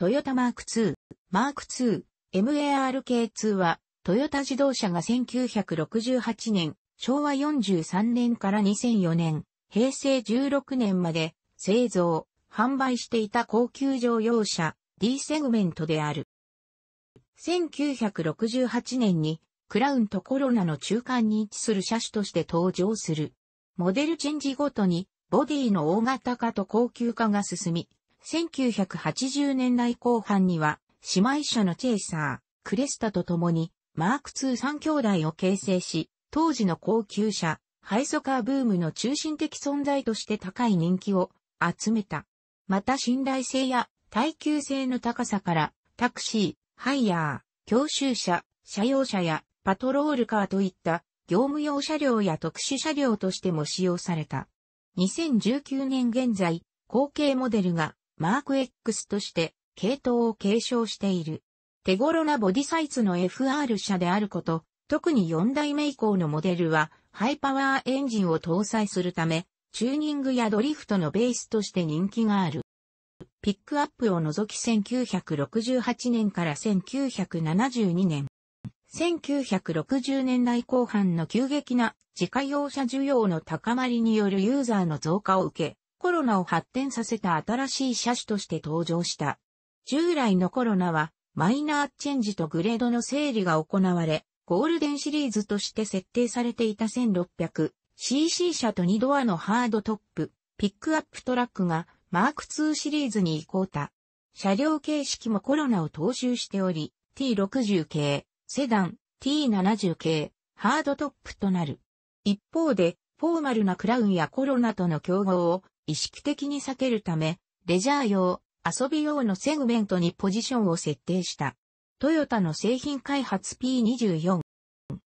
トヨタマーク2、マーク2、MARK2 は、トヨタ自動車が1968年、昭和43年から2004年、平成16年まで製造、販売していた高級乗用車 D セグメントである。1968年にクラウンとコロナの中間に位置する車種として登場する。モデルチェンジごとにボディの大型化と高級化が進み、1980年代後半には、姉妹社のチェイサー、クレスタと共に、マーク2 3兄弟を形成し、当時の高級車、ハイソカーブームの中心的存在として高い人気を集めた。また信頼性や耐久性の高さから、タクシー、ハイヤー、教習車、車用車やパトロールカーといった業務用車両や特殊車両としても使用された。2019年現在、後継モデルがマーク X として系統を継承している。手頃なボディサイズの FR 車であること、特に4代目以降のモデルはハイパワーエンジンを搭載するため、チューニングやドリフトのベースとして人気がある。ピックアップを除き1968年から1972年。1960年代後半の急激な自家用車需要の高まりによるユーザーの増加を受け、コロナを発展させた新しい車種として登場した。従来のコロナは、マイナーチェンジとグレードの整理が行われ、ゴールデンシリーズとして設定されていた 1600cc 車と2ドアのハードトップ、ピックアップトラックがマーク2シリーズに移行た。車両形式もコロナを踏襲しており、T60 系、セダン、T70 系、ハードトップとなる。一方で、フォーマルなクラウンやコロナとの競合を意識的に避けるため、レジャー用、遊び用のセグメントにポジションを設定した。トヨタの製品開発 P24。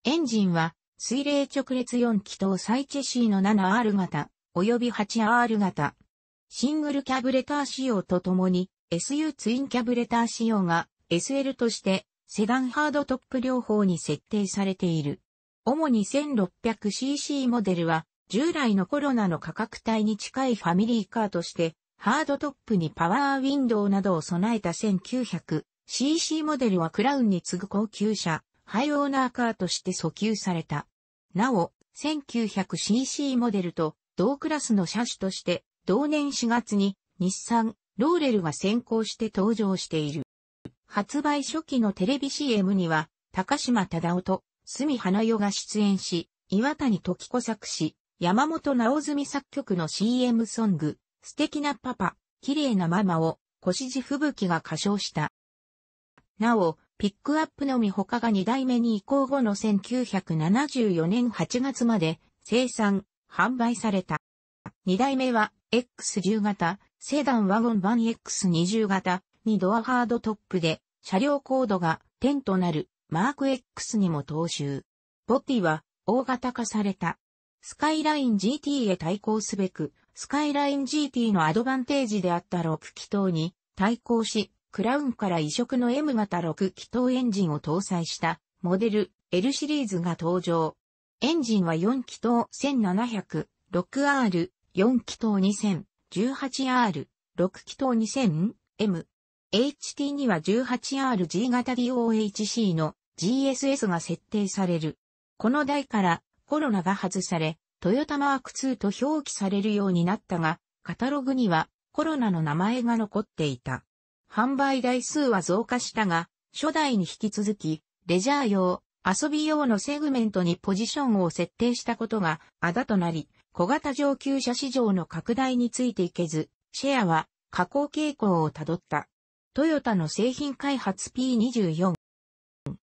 エンジンは、水冷直列4気筒サイチェシーの 7R 型、及び 8R 型。シングルキャブレター仕様とともに、SU ツインキャブレター仕様が SL として、セダンハードトップ両方に設定されている。主に 1600cc モデルは、従来のコロナの価格帯に近いファミリーカーとして、ハードトップにパワーウィンドウなどを備えた 1900cc モデルはクラウンに次ぐ高級車、ハイオーナーカーとして訴求された。なお、1900cc モデルと同クラスの車種として、同年4月に日産、ローレルが先行して登場している。発売初期のテレビ CM には、高島忠夫と、住花代が出演し、岩谷時子作詞、山本直純作曲の CM ソング、素敵なパパ、綺麗なママを、腰地吹雪が歌唱した。なお、ピックアップのみ他が2代目に移行後の1974年8月まで生産、販売された。2代目は X10 型、セダンワゴン版 X20 型にドアハードトップで、車両コードが点となるマーク X にも踏襲。ボディは大型化された。スカイライン GT へ対抗すべく、スカイライン GT のアドバンテージであった6気筒に対抗し、クラウンから移植の M 型6気筒エンジンを搭載したモデル L シリーズが登場。エンジンは4気筒 1700-6R、4気筒2000、18R、6気筒2000、M。HT には 18RG 型 DOHC の GSS が設定される。この台からコロナが外され、トヨタマーク2と表記されるようになったが、カタログにはコロナの名前が残っていた。販売台数は増加したが、初代に引き続き、レジャー用、遊び用のセグメントにポジションを設定したことがあだとなり、小型上級者市場の拡大についていけず、シェアは下降傾向をたどった。トヨタの製品開発 P24。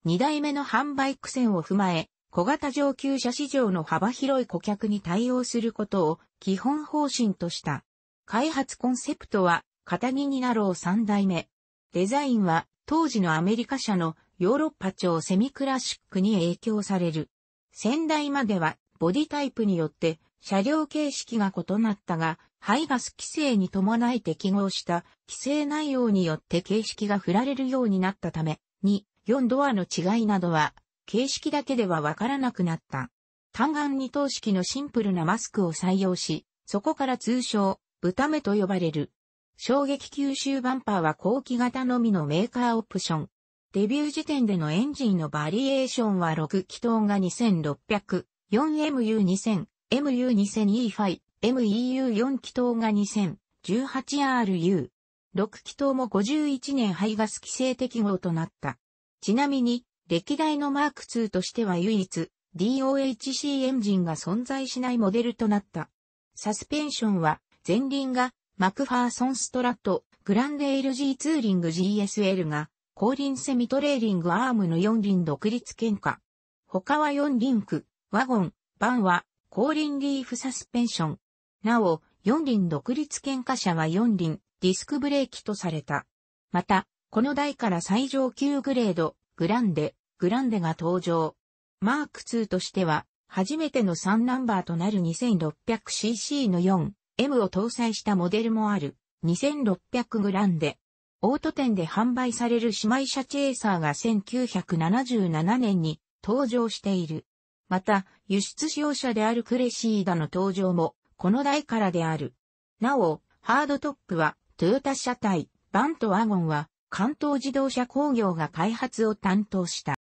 2代目の販売苦戦を踏まえ、小型上級者市場の幅広い顧客に対応することを基本方針とした。開発コンセプトは、片木になろう3代目。デザインは、当時のアメリカ社のヨーロッパ調セミクラシックに影響される。先代までは、ボディタイプによって、車両形式が異なったが、排ガス規制に伴い適合した規制内容によって形式が振られるようになったため、2、4ドアの違いなどは形式だけではわからなくなった。単眼二等式のシンプルなマスクを採用し、そこから通称、豚目と呼ばれる。衝撃吸収バンパーは後期型のみのメーカーオプション。デビュー時点でのエンジンのバリエーションは6気筒が2600、4MU2000、MU2000E5、MEU4 気筒が2 0 0 18RU。6気筒も51年排ガス規制適合となった。ちなみに、歴代のマーク2としては唯一、DOHC エンジンが存在しないモデルとなった。サスペンションは、前輪が、マクファーソンストラット、グランデ l G ツーリング GSL が、後輪セミトレーリングアームの4輪独立喧嘩。他は4輪区、ワゴン、バンは、後輪リーフサスペンション。なお、4輪独立喧嘩車は4輪、ディスクブレーキとされた。また、この台から最上級グレード、グランデ、グランデが登場。マーク2としては、初めての3ナンバーとなる 2600cc の 4M を搭載したモデルもある2600グランデ。オート店で販売される姉妹車チェイサーが1977年に登場している。また、輸出使用車であるクレシーダの登場も、この台からである。なお、ハードトップは、トヨタ車体、バンとワゴンは、関東自動車工業が開発を担当した。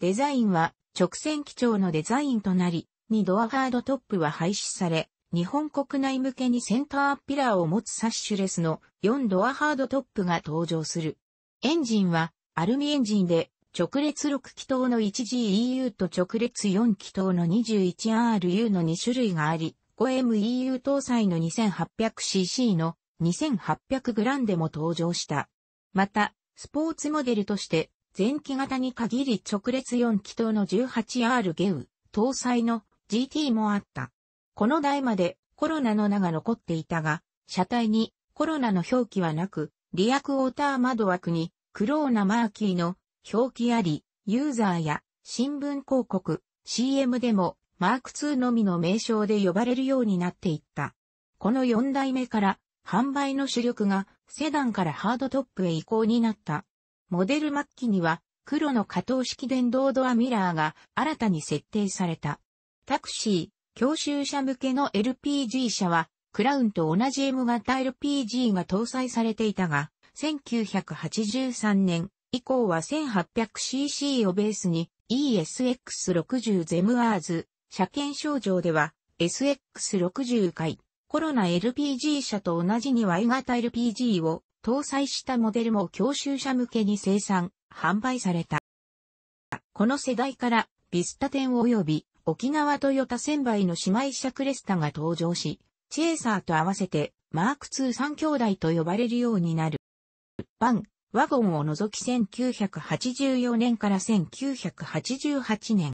デザインは直線基調のデザインとなり、2ドアハードトップは廃止され、日本国内向けにセンターピラーを持つサッシュレスの4ドアハードトップが登場する。エンジンはアルミエンジンで直列6気筒の 1GEU と直列4気筒の 21RU の2種類があり、5MEU 搭載の 2800cc の 2800g でも登場した。また、スポーツモデルとして前期型に限り直列4気筒の 18R ゲウ搭載の GT もあった。この台までコロナの名が残っていたが、車体にコロナの表記はなく、リアクォーター窓枠にクローナマーキーの表記あり、ユーザーや新聞広告、CM でもマーク2のみの名称で呼ばれるようになっていった。この4代目から販売の主力がセダンからハードトップへ移行になったモデル末期には黒の可動式電動ドアミラーが新たに設定された。タクシー、教習者向けの LPG 車はクラウンと同じ M 型 LPG が搭載されていたが、1983年以降は 1800cc をベースに ESX60 ゼムアーズ、車検症状では SX60 回、コロナ LPG 車と同じには Y 型 LPG を搭載したモデルも教習者向けに生産、販売された。この世代から、ビスタ店及び沖縄トヨタ1000倍の姉妹車クレスタが登場し、チェーサーと合わせてマーク2 3兄弟と呼ばれるようになる。バン、ワゴンを除き1984年から1988年。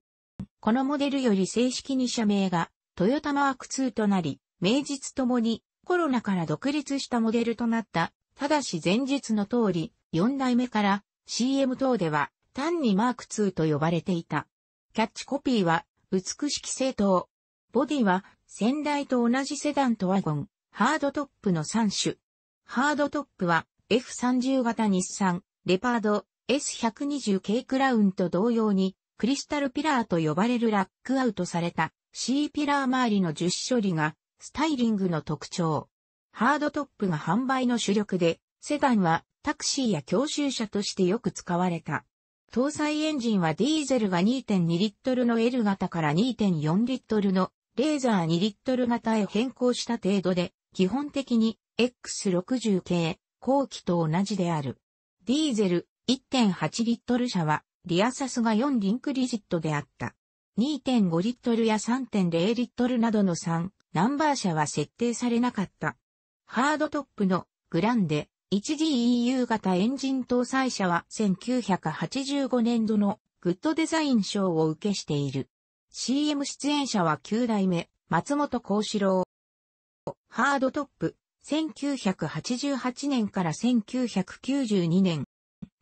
このモデルより正式に社名がトヨタマーク2となり、名実ともにコロナから独立したモデルとなったただし前述の通り、4代目から CM 等では単にマーク2と呼ばれていた。キャッチコピーは、美しき正当。ボディは、先代と同じセダンとワゴン、ハードトップの3種。ハードトップは、F30 型日産、レパード、S120 k クラウンと同様に、クリスタルピラーと呼ばれるラックアウトされた C ピラー周りの樹脂処理がスタイリングの特徴。ハードトップが販売の主力で、セダンはタクシーや教習車としてよく使われた。搭載エンジンはディーゼルが2.2リットルの L 型から2.4リットルのレーザー2リットル型へ変更した程度で、基本的に X60 系後期と同じである。ディーゼル1.8リットル車はリアサスが4リンクリジットであった。2.5リットルや3.0リットルなどの3ナンバー車は設定されなかった。ハードトップのグランデ1 g e u 型エンジン搭載車は1985年度のグッドデザイン賞を受けしている。CM 出演者は9代目、松本幸四郎。ハードトップ、1988年から1992年。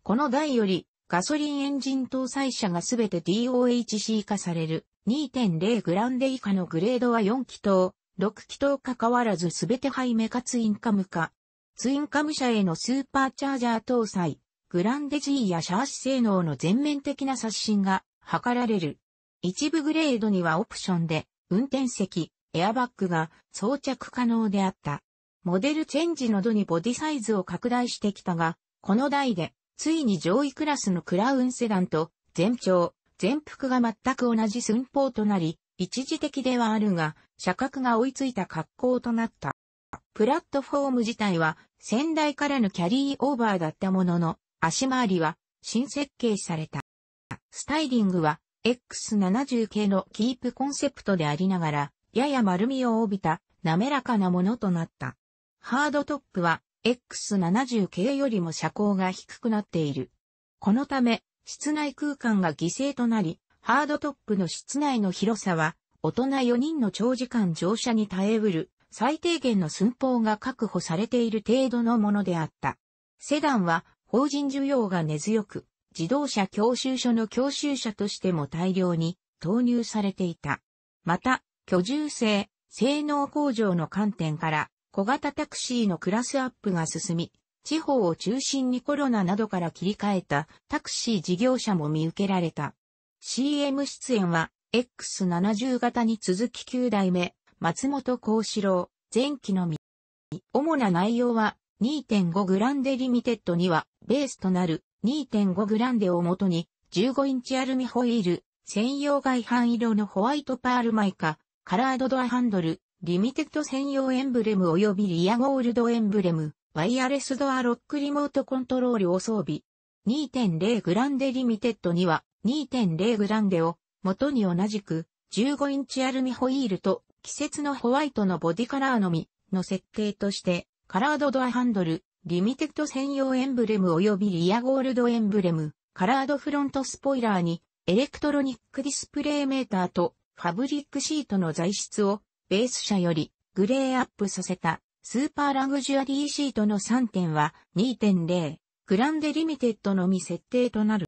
この台より、ガソリンエンジン搭載車がすべて DOHC 化される。2.0グランデ以下のグレードは4気筒、6機と関わらず全てハイメカツインカムか。ツインカム車へのスーパーチャージャー搭載、グランデ G やシャーシ性能の全面的な刷新が図られる。一部グレードにはオプションで、運転席、エアバッグが装着可能であった。モデルチェンジの度にボディサイズを拡大してきたが、この台で、ついに上位クラスのクラウンセダンと、全長、全幅が全く同じ寸法となり、一時的ではあるが、社格が追いついた格好となった。プラットフォーム自体は先代からのキャリーオーバーだったものの、足回りは新設計された。スタイリングは X70 系のキープコンセプトでありながら、やや丸みを帯びた滑らかなものとなった。ハードトップは X70 系よりも車高が低くなっている。このため、室内空間が犠牲となり、ハードトップの室内の広さは、大人4人の長時間乗車に耐えうる、最低限の寸法が確保されている程度のものであった。セダンは、法人需要が根強く、自動車教習所の教習車としても大量に投入されていた。また、居住性、性能向上の観点から、小型タクシーのクラスアップが進み、地方を中心にコロナなどから切り替えたタクシー事業者も見受けられた。CM 出演は、X70 型に続き9代目、松本幸四郎、前期のみ。主な内容は、2.5グランデリミテッドには、ベースとなる2.5グランデをもとに、15インチアルミホイール、専用外反色のホワイトパールマイカ、カラードドアハンドル、リミテッド専用エンブレム及びリアゴールドエンブレム、ワイヤレスドアロックリモートコントロールを装備。2.0グランデリミテッドには、2.0グランデを、元に同じく、15インチアルミホイールと、季節のホワイトのボディカラーのみ、の設定として、カラードドアハンドル、リミテッド専用エンブレム及びリアゴールドエンブレム、カラードフロントスポイラーに、エレクトロニックディスプレイメーターと、ファブリックシートの材質を、ベース車より、グレーアップさせた、スーパーラグジュアリーシートの3点は、2.0、グランデリミテッドのみ設定となる。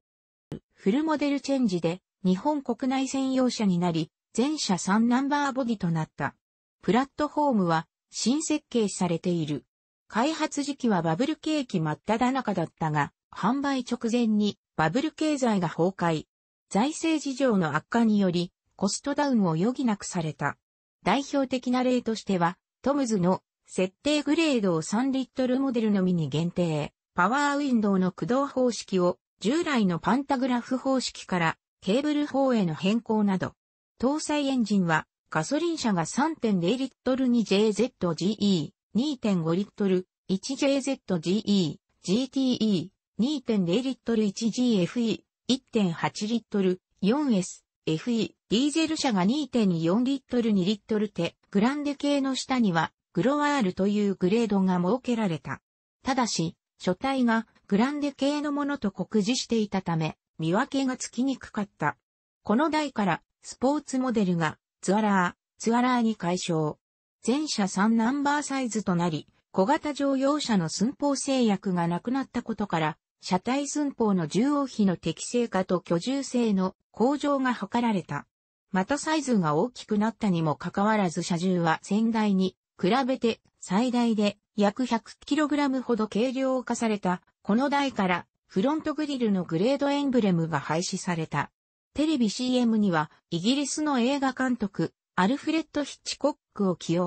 フルモデルチェンジで日本国内専用車になり、全車3ナンバーボディとなった。プラットフォームは新設計されている。開発時期はバブル景気真っ只中だったが、販売直前にバブル経済が崩壊。財政事情の悪化により、コストダウンを余儀なくされた。代表的な例としては、トムズの設定グレードを3リットルモデルのみに限定、パワーウィンドウの駆動方式を従来のパンタグラフ方式からケーブル方への変更など、搭載エンジンはガソリン車が3.0リットル 2JZGE、2.5リットル 1JZGE、GTE、2.0リットル 1GFE、1.8リットル 4S、FE、ディーゼル車が2.4リットル2リットルて、グランデ系の下には、グロワールというグレードが設けられた。ただし、書体がグランデ系のものと酷似していたため、見分けがつきにくかった。この代から、スポーツモデルが、ツアラー、ツアラーに解消。全車3ナンバーサイズとなり、小型乗用車の寸法制約がなくなったことから、車体寸法の重要比の適正化と居住性の向上が図られた。またサイズが大きくなったにもかかわらず車重は先代に比べて最大で約 100kg ほど軽量化されたこの台からフロントグリルのグレードエンブレムが廃止された。テレビ CM にはイギリスの映画監督アルフレッド・ヒッチコックを起用。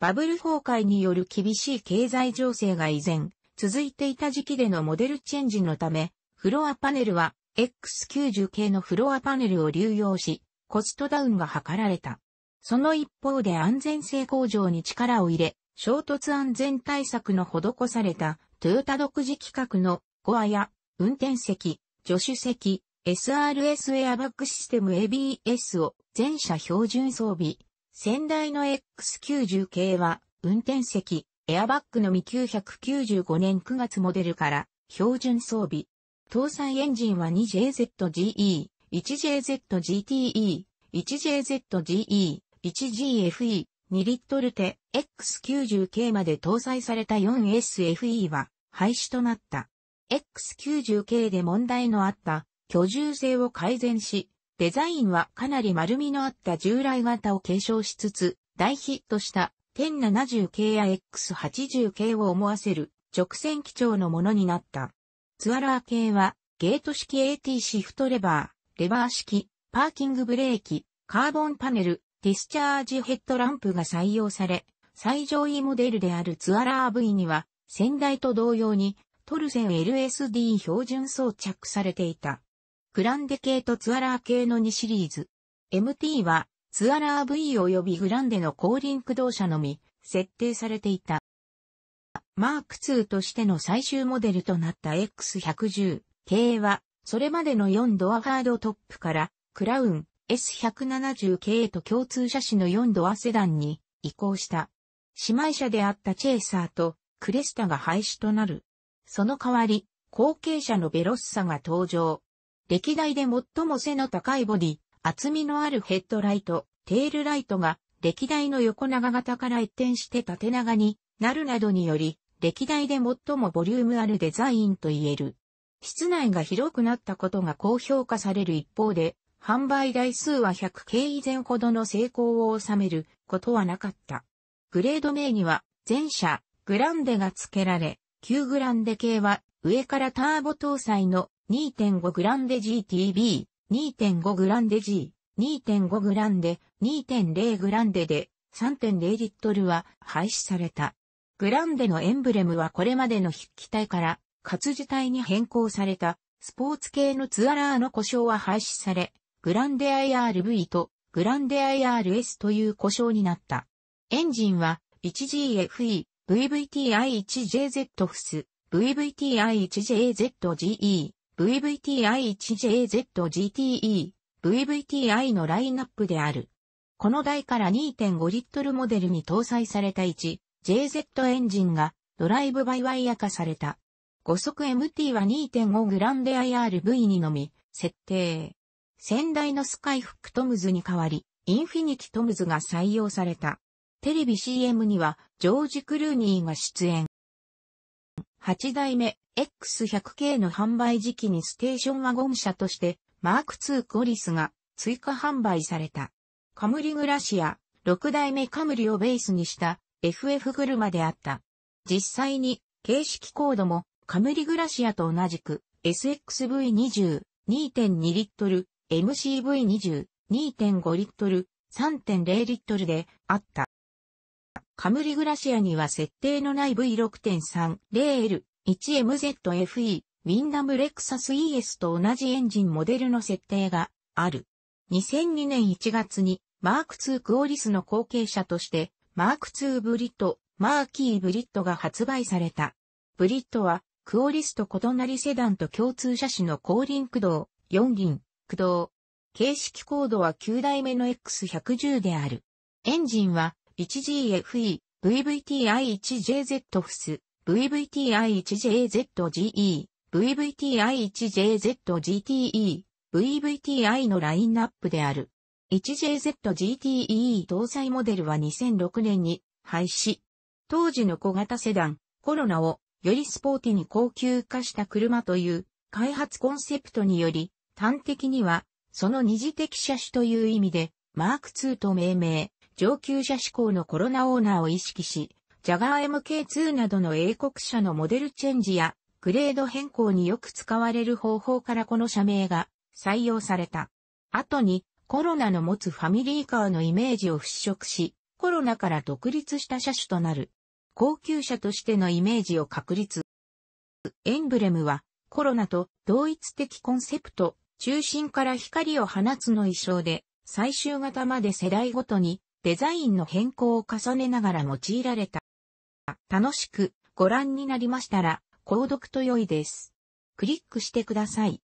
バブル崩壊による厳しい経済情勢が依然続いていた時期でのモデルチェンジのため、フロアパネルは X90 系のフロアパネルを流用し、コストダウンが図られた。その一方で安全性向上に力を入れ、衝突安全対策の施されたトヨタ独自企画のゴアや運転席、助手席、SRS エアバッグシステム ABS を全車標準装備。先代の X90 系は運転席、エアバッグのみ995年9月モデルから標準装備。搭載エンジンは 2JZGE、1JZGTE、1JZGE、1GFE、2リットル手 X90 k まで搭載された 4SFE は廃止となった。X90K で問題のあった居住性を改善し、デザインはかなり丸みのあった従来型を継承しつつ、大ヒットした点 70K や X80K を思わせる直線基調のものになった。ツアラー系はゲート式 AT シフトレバー、レバー式、パーキングブレーキ、カーボンパネル、ディスチャージヘッドランプが採用され、最上位モデルであるツアラー V には先代と同様に、トルセン LSD 標準装着されていた。グランデ系とツアラー系の2シリーズ。MT は、ツアラー V 及びグランデの後輪駆動車のみ、設定されていた。マーク2としての最終モデルとなった X110 系は、それまでの4ドアハードトップから、クラウン S170 系と共通車種の4ドアセダンに移行した。姉妹車であったチェイサーとクレスタが廃止となる。その代わり、後継者のベロッサが登場。歴代で最も背の高いボディ、厚みのあるヘッドライト、テールライトが、歴代の横長型から一転して縦長になるなどにより、歴代で最もボリュームあるデザインと言える。室内が広くなったことが高評価される一方で、販売台数は 100K 以前ほどの成功を収めることはなかった。グレード名には、前者、グランデが付けられ、旧グランデ系は上からターボ搭載の2.5グランデ GTB、2.5グランデ G、2.5グランデ、2.0グランデで3.0リットルは廃止された。グランデのエンブレムはこれまでの筆記体から活字体に変更されたスポーツ系のツアラーの故障は廃止され、グランデ IRV とグランデ IRS という故障になった。エンジンは 1GFE VVTi1JZFS、VVTi1JZGE、VVTi1JZGTE、VVTi のラインナップである。この台から2.5リットルモデルに搭載された 1JZ エンジンがドライブバイワイヤ化された。5速 MT は2.5グランデ IRV にのみ設定。先代のスカイフックトムズに代わり、インフィニティトムズが採用された。テレビ CM にはジョージ・クルーニーが出演。8代目 X100K の販売時期にステーションワゴン車としてマーク2コリスが追加販売された。カムリグラシア、6代目カムリをベースにした FF 車であった。実際に形式コードもカムリグラシアと同じく SXV20 2.2リットル MCV20 2.5リットル3.0リットルであった。カムリグラシアには設定のない V6.3-0L1MZFE、ウィンダムレクサス ES と同じエンジンモデルの設定がある。2002年1月にマーク2クオリスの後継者としてマーク2ブリット、マーキーブリットが発売された。ブリットはクオリスと異なりセダンと共通車種の後輪駆動、4輪駆動。形式コードは9代目の X110 である。エンジンは 1GFE、VVTI1JZ f s VVTI1JZGE、VVTI1JZGTE、VVTI のラインナップである。1JZGTE 搭載モデルは2006年に廃止。当時の小型セダン、コロナをよりスポーティに高級化した車という開発コンセプトにより、端的にはその二次的車種という意味で、マーク2と命名。上級者志向のコロナオーナーを意識し、ジャガー MK2 などの英国車のモデルチェンジやグレード変更によく使われる方法からこの社名が採用された。後にコロナの持つファミリーカーのイメージを払拭し、コロナから独立した車種となる。高級車としてのイメージを確立。エンブレムはコロナと同一的コンセプト、中心から光を放つの衣装で、最終型まで世代ごとにデザインの変更を重ねながら用いられた。楽しくご覧になりましたら、購読と良いです。クリックしてください。